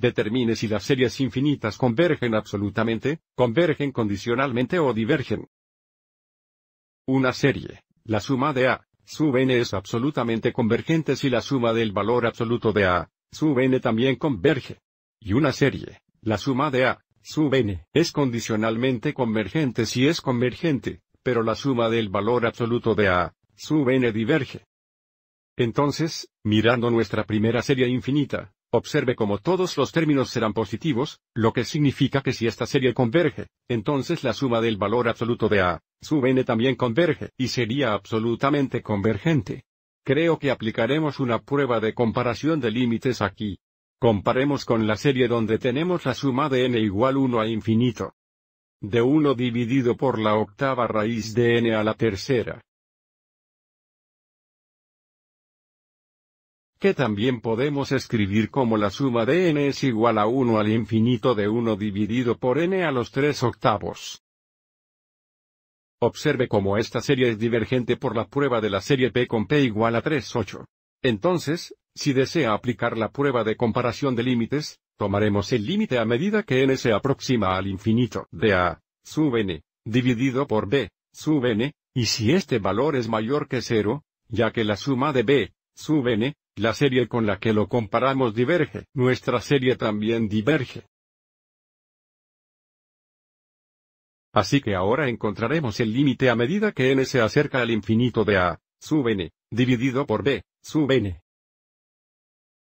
Determine si las series infinitas convergen absolutamente, convergen condicionalmente o divergen. Una serie, la suma de A, sub n es absolutamente convergente si la suma del valor absoluto de A, sub n también converge. Y una serie, la suma de A, sub n, es condicionalmente convergente si es convergente, pero la suma del valor absoluto de A, sub n diverge. Entonces, mirando nuestra primera serie infinita, Observe cómo todos los términos serán positivos, lo que significa que si esta serie converge, entonces la suma del valor absoluto de A, sub n también converge, y sería absolutamente convergente. Creo que aplicaremos una prueba de comparación de límites aquí. Comparemos con la serie donde tenemos la suma de n igual 1 a infinito. De 1 dividido por la octava raíz de n a la tercera. que también podemos escribir como la suma de n es igual a 1 al infinito de 1 dividido por n a los 3 octavos. Observe cómo esta serie es divergente por la prueba de la serie P con P igual a 3, 8. Entonces, si desea aplicar la prueba de comparación de límites, tomaremos el límite a medida que n se aproxima al infinito de a sub n, dividido por b sub n, y si este valor es mayor que 0, ya que la suma de b sub n la serie con la que lo comparamos diverge. Nuestra serie también diverge. Así que ahora encontraremos el límite a medida que n se acerca al infinito de a sub n, dividido por b sub n.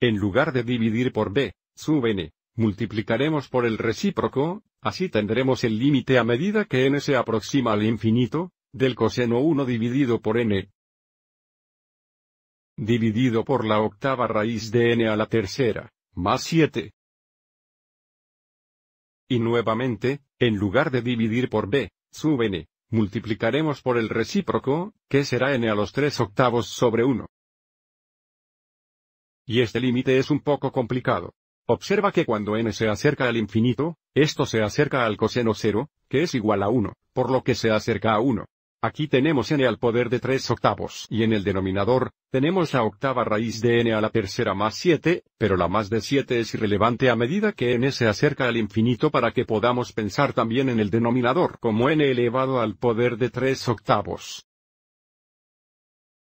En lugar de dividir por b sub n, multiplicaremos por el recíproco, así tendremos el límite a medida que n se aproxima al infinito, del coseno 1 dividido por n, dividido por la octava raíz de n a la tercera, más 7. Y nuevamente, en lugar de dividir por b, sub n, multiplicaremos por el recíproco, que será n a los 3 octavos sobre 1. Y este límite es un poco complicado. Observa que cuando n se acerca al infinito, esto se acerca al coseno 0, que es igual a 1, por lo que se acerca a 1. Aquí tenemos n al poder de 3 octavos y en el denominador, tenemos la octava raíz de n a la tercera más 7, pero la más de 7 es irrelevante a medida que n se acerca al infinito para que podamos pensar también en el denominador como n elevado al poder de 3 octavos.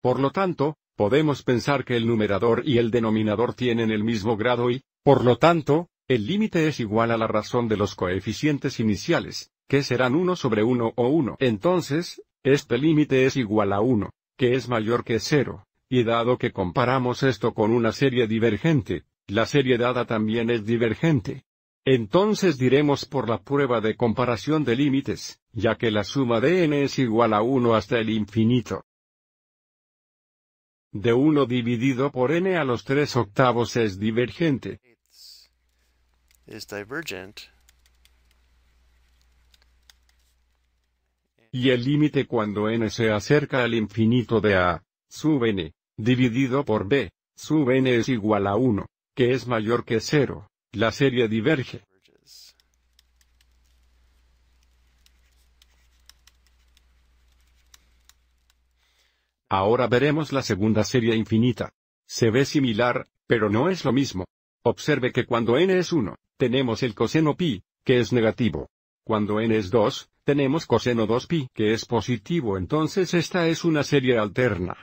Por lo tanto, podemos pensar que el numerador y el denominador tienen el mismo grado y, por lo tanto, el límite es igual a la razón de los coeficientes iniciales, que serán 1 sobre 1 o 1. Entonces, este límite es igual a 1, que es mayor que 0, y dado que comparamos esto con una serie divergente, la serie dada también es divergente. Entonces diremos por la prueba de comparación de límites, ya que la suma de n es igual a 1 hasta el infinito. De 1 dividido por n a los 3 octavos es divergente. y el límite cuando n se acerca al infinito de a sub n, dividido por b, sub n es igual a 1, que es mayor que 0, la serie diverge. Ahora veremos la segunda serie infinita. Se ve similar, pero no es lo mismo. Observe que cuando n es 1, tenemos el coseno pi, que es negativo. Cuando n es 2, tenemos coseno 2pi que es positivo entonces esta es una serie alterna.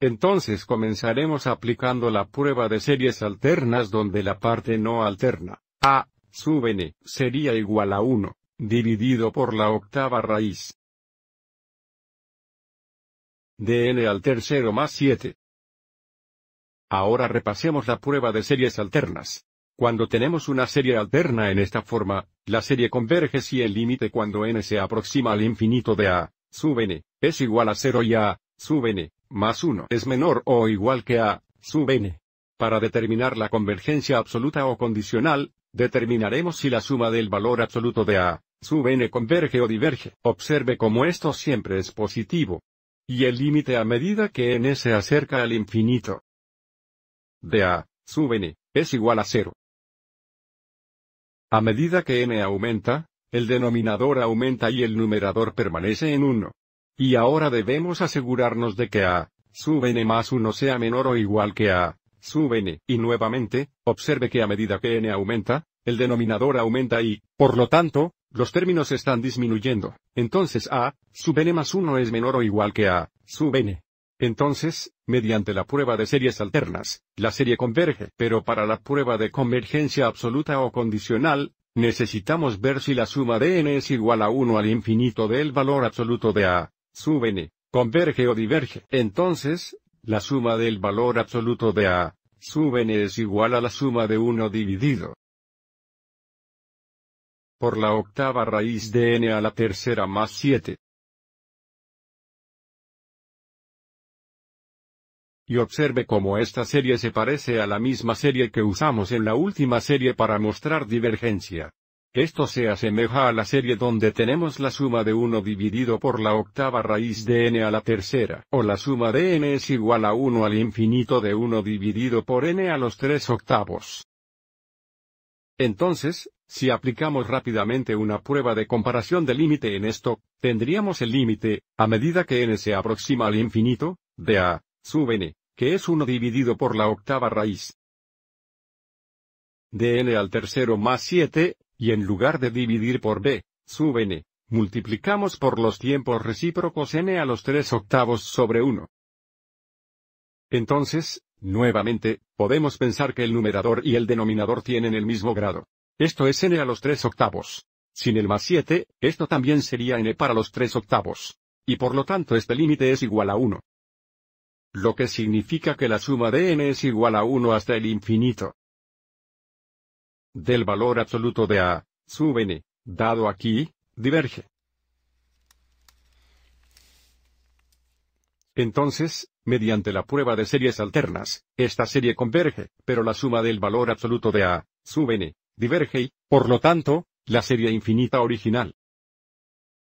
Entonces comenzaremos aplicando la prueba de series alternas donde la parte no alterna, a, sub n, sería igual a 1, dividido por la octava raíz de n al tercero más 7. Ahora repasemos la prueba de series alternas. Cuando tenemos una serie alterna en esta forma, la serie converge si el límite cuando n se aproxima al infinito de a sub n es igual a 0 y a sub n más 1 es menor o igual que a sub n. Para determinar la convergencia absoluta o condicional, determinaremos si la suma del valor absoluto de a sub n converge o diverge. Observe cómo esto siempre es positivo. Y el límite a medida que n se acerca al infinito de a sub n es igual a 0. A medida que n aumenta, el denominador aumenta y el numerador permanece en 1. Y ahora debemos asegurarnos de que a sub n más 1 sea menor o igual que a sub n, y nuevamente, observe que a medida que n aumenta, el denominador aumenta y, por lo tanto, los términos están disminuyendo. Entonces a sub n más 1 es menor o igual que a sub n. Entonces, mediante la prueba de series alternas, la serie converge, pero para la prueba de convergencia absoluta o condicional, necesitamos ver si la suma de n es igual a 1 al infinito del valor absoluto de a sub n, converge o diverge. Entonces, la suma del valor absoluto de a sub n es igual a la suma de 1 dividido por la octava raíz de n a la tercera más 7. y observe cómo esta serie se parece a la misma serie que usamos en la última serie para mostrar divergencia. Esto se asemeja a la serie donde tenemos la suma de 1 dividido por la octava raíz de n a la tercera, o la suma de n es igual a 1 al infinito de 1 dividido por n a los 3 octavos. Entonces, si aplicamos rápidamente una prueba de comparación de límite en esto, tendríamos el límite, a medida que n se aproxima al infinito, de a sub n, que es 1 dividido por la octava raíz de n al tercero más 7, y en lugar de dividir por b, sub n, multiplicamos por los tiempos recíprocos n a los 3 octavos sobre 1. Entonces, nuevamente, podemos pensar que el numerador y el denominador tienen el mismo grado. Esto es n a los 3 octavos. Sin el más 7, esto también sería n para los 3 octavos. Y por lo tanto este límite es igual a 1 lo que significa que la suma de n es igual a 1 hasta el infinito. Del valor absoluto de a sub n, dado aquí, diverge. Entonces, mediante la prueba de series alternas, esta serie converge, pero la suma del valor absoluto de a sub n diverge y, por lo tanto, la serie infinita original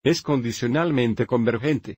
es condicionalmente convergente.